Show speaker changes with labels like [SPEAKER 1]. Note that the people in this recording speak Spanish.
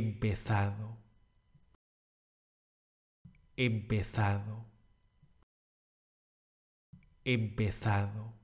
[SPEAKER 1] empezado, empezado,
[SPEAKER 2] empezado.